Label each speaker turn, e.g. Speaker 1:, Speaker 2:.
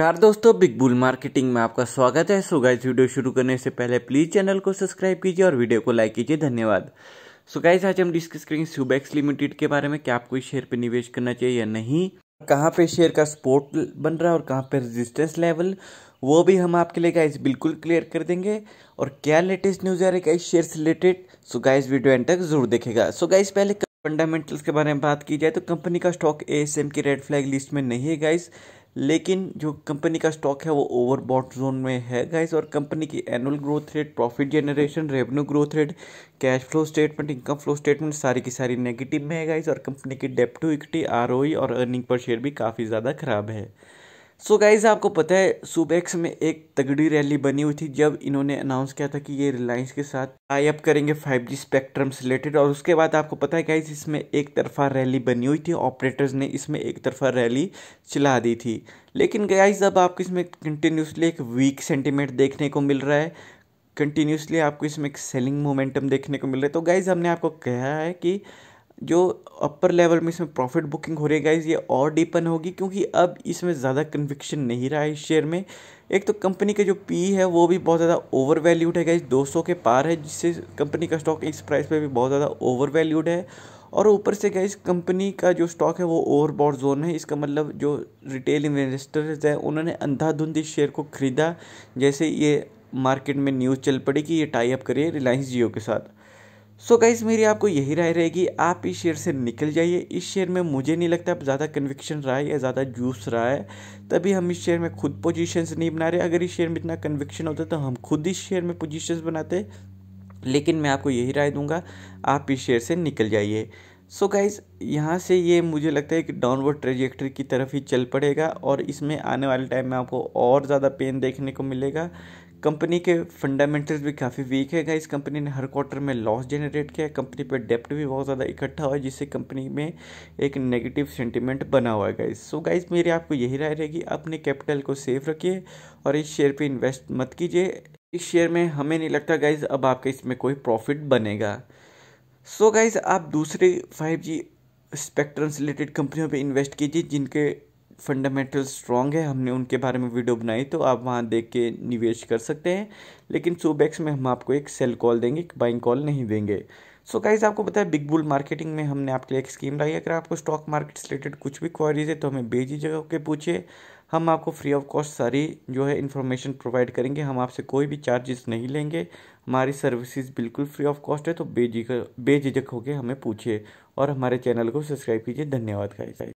Speaker 1: नमस्कार दोस्तों big bull marketing में आपका स्वागत है सो गाइस वीडियो शुरू करने से पहले प्लीज चैनल को सब्सक्राइब कीजिए और वीडियो को लाइक कीजिए धन्यवाद सो गाइस आज हम डिस्कस करेंगे सुबैक्स लिमिटेड के बारे में क्या आपको इस शेयर पर निवेश करना चाहिए या नहीं कहाँ पे शेयर का सपोर्ट बन रहा है और कहाँ पे रेजिस्टेंस लेवल वो भी हम आपके लिए गाइस बिल्कुल क्लियर कर देंगे और क्या लेटेस्ट न्यूज़ आ रही है इस शेयर से related so guys video end तक जरूर देखेगा सो गाइस पहले फंडामेंटल्स के बारे में बात की जाए तो कंपनी का स्टॉक ए एस एम की रेड फ्लैग लिस्ट में नहीं है गाइज लेकिन जो कंपनी का स्टॉक है वो ओवरबॉट जोन में है गाइस और कंपनी की annual growth rate profit generation revenue growth rate cash flow statement income flow statement सारी की सारी नेगेटिव में है गाइस और कंपनी की डेप्ट टू इक्विटी आर और अर्निंग पर शेयर भी काफ़ी ज़्यादा खराब है सो so गाइज आपको पता है सुबेक्स में एक तगड़ी रैली बनी हुई थी जब इन्होंने अनाउंस किया था कि ये रिलायंस के साथ टाई अप करेंगे 5G स्पेक्ट्रम से रिलेटेड और उसके बाद आपको पता है गाइज इसमें एक तरफा रैली बनी हुई थी ऑपरेटर्स ने इसमें एक तरफा रैली चला दी थी लेकिन गाइज अब आपको इसमें कंटिन्यूसली एक वीक सेंटिमेंट देखने को मिल रहा है कंटिन्यूसली आपको इसमें एक सेलिंग मोमेंटम देखने को मिल रहा है तो गाइज हमने आपको कहा है कि जो अपर लेवल में इसमें प्रॉफिट बुकिंग हो रही है गाइज ये और डीपन होगी क्योंकि अब इसमें ज़्यादा कन्विक्शन नहीं रहा है इस शेयर में एक तो कंपनी का जो पी है वो भी बहुत ज़्यादा ओवर वैल्यूड है गाइज 200 के पार है जिससे कंपनी का स्टॉक इस प्राइस पे भी बहुत ज़्यादा ओवर वैल्यूड है और ऊपर से गाइज कंपनी का जो स्टॉक है वो ओवरबॉड जोन है इसका मतलब जो रिटेल इन्वेस्टर्स हैं उन्होंने अंधाधुंध इस शेयर को खरीदा जैसे ये मार्केट में न्यूज़ चल पड़ी कि ये टाई अप करिए रिलायंस जियो के साथ सो so गाइज़ मेरी आपको यही राय रहेगी आप इस शेयर से निकल जाइए इस शेयर में मुझे नहीं लगता अब ज़्यादा कन्विक्शन रहा है या ज़्यादा जूस रहा है तभी हम इस शेयर में खुद पोजीशंस नहीं बना रहे अगर इस शेयर में इतना कन्विक्शन होता तो हम खुद इस शेयर में पोजीशंस बनाते लेकिन मैं आपको यही राय दूंगा आप इस शेयर से निकल जाइए सो गाइज़ यहाँ से ये मुझे लगता है कि डाउनवर्ड ट्रेजेक्ट्री की तरफ ही चल पड़ेगा और इसमें आने वाले टाइम में आपको और ज़्यादा पेन देखने को मिलेगा कंपनी के फंडामेंटल्स भी काफ़ी वीक है इस कंपनी ने हर क्वार्टर में लॉस जनरेट किया है कंपनी पर डेप्ट भी बहुत ज़्यादा इकट्ठा हुआ है जिससे कंपनी में एक नेगेटिव सेंटिमेंट बना हुआ है गाइस सो गाइस मेरी आपको यही राय रहेगी अपने कैपिटल को सेफ रखिए और इस शेयर पे इन्वेस्ट मत कीजिए इस शेयर में हमें नहीं लगता गाइज अब आपका इसमें कोई प्रॉफिट बनेगा सो so गाइज आप दूसरे फाइव जी स्पेक्ट्रम से रिलेटेड कंपनियों पे इन्वेस्ट कीजिए जिनके फंडामेंटल स्ट्रॉन्ग है हमने उनके बारे में वीडियो बनाई तो आप वहाँ देख के निवेश कर सकते हैं लेकिन सोबैक्स में हम आपको एक सेल कॉल देंगे एक बाइंग कॉल नहीं देंगे सो so गाइज आपको बताया बिग बुल मार्केटिंग में हमने आपके लिए एक स्कीम लाई अगर आपको स्टॉक मार्केट से रिलेटेड कुछ भी क्वारीज है तो हमें जगह के पूछिए हम आपको फ्री ऑफ कॉस्ट सारी जो है इन्फॉर्मेशन प्रोवाइड करेंगे हम आपसे कोई भी चार्जेस नहीं लेंगे हमारी सर्विसेज बिल्कुल फ्री ऑफ कॉस्ट है तो बेझिझक बेझिझक होकर हमें पूछिए और हमारे चैनल को सब्सक्राइब कीजिए धन्यवाद गाइज